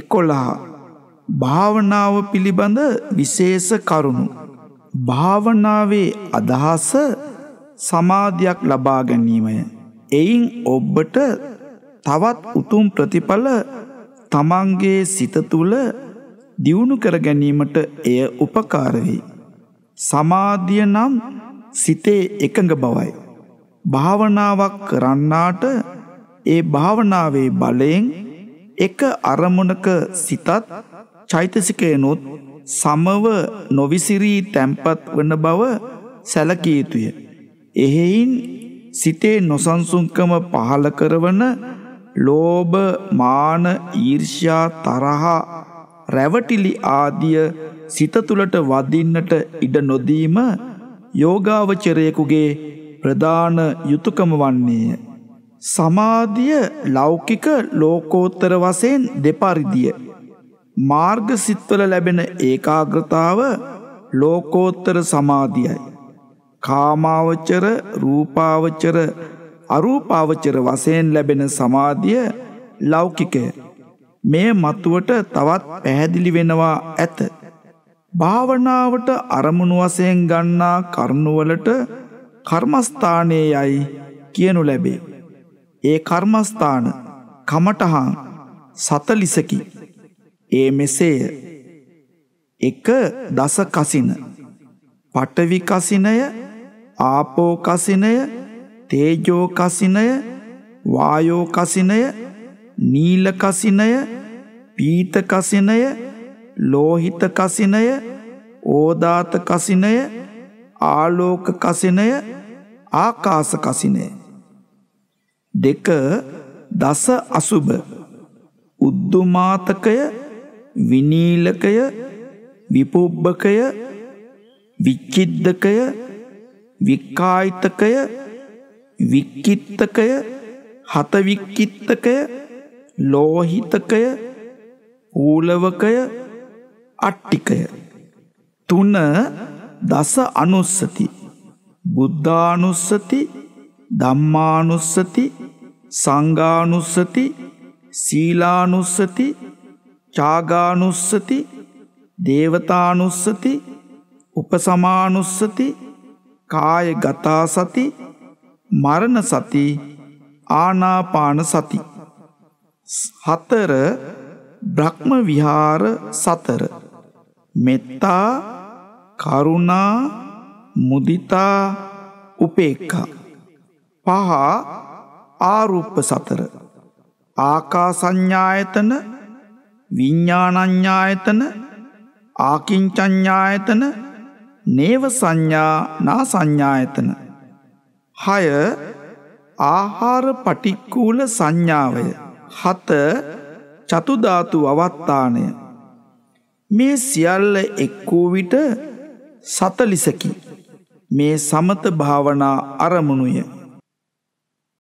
එකොලා භාවනාව පිළිබඳ විශේෂ කරුණු. භාවනාවේ අදහස සමාධයක් ලබා ගැනීමය. එයින් ඔබ්බට තවත් උතුම් ප්‍රතිඵල තමන්ගේ සිත තුළ දියුණු කර ගැනීමට එය උපකාරවෙයි. සමාධිය නම් සිතේ එකඟ බවයි. භාවනාවක් කරන්නාට ඒ භාවනාවේ බලයෙන් එක අරමුණක සිතත් චෛතසිකයනුත් සමව නොවිසිරී තැම්පත් වන බව සැලකිය යුතුය. එහෙයින් සිතේ නොසන්සුන්කම පහල කරවන ලෝභ මාන ඊර්ෂ්‍යා තරහා රැවටිලි ආදිය සිත තුළට වදින්නට ඉඩ නොදීම යෝගාවචරයෙකුගේ ප්‍රධාන යුතුයකම වන්නේය. සමාධිය ලෞකික ලෝකෝත්තර වසයෙන් දෙපරිදිය. මාර්ග සිත්වල ලැබෙන ඒකාග්‍රතාව ලෝකෝත්තර සමාධියයි. කාමාවච්චර රූපාවච්චර අරූපාවච්චර වසයෙන් ලැබෙන සමාධිය ලෞකිකය. මේ මතුවට තවත් පැහැදිලි වෙනවා ඇත. භාවනාවට අරමුණු වසයෙන් ගන්නා කරුණුවලට කර්මස්ථානයේ යයි කියනු ලැබේ. ඒ කර්මස්ථාන කමටහා සතලිසකි ඒ මෙසේය එක දස කසින පටවිකසිනය ආපෝකසිනය තේජෝකසිනය වායෝකසිනය නීලකසිනය පීතකසිනය ලෝහිතකසිනය ඕධාතකසිනය ආලෝකකසිනය ආකාසකසිනය දෙක දස අසුබ උද්දුමාතකය විනීලකය විපුබ්බකය විච්චිද්දකය වික්කායිතකය වික්කිත්තකය හතවික්කිත්තකය ලෝහිතකය ඌලවකය අට්ටිකය තුන දස අනුස්සති බුද්ධානුස්සති ධම්මානුස්සති සංගානුස්සති සීලානුස්සති චාගානුස්සති දේවතානුස්සති උපසමානුස්සති කාය ගතා සති මරණ සති ආනාපාන සති හතර බ්‍රහ්ම විහාර සතර මෙත්තා කරුණා මුදිතා උපේක්ඛා පහ ආරුප්ප සතර ආකා සංඥායතන විඤ්ඥානඥ්ඥායතන ආකින්චඥ්ඥායතන නේව සංඥා නා සංඥායතන. හය ආහාර පටික්කූල සංඥාවය හත චතුධාතු අවත්තානය. මේ සියල්ල එක්කූ විට සතලිසකි මේ සමත භාවනා අරමුණුය.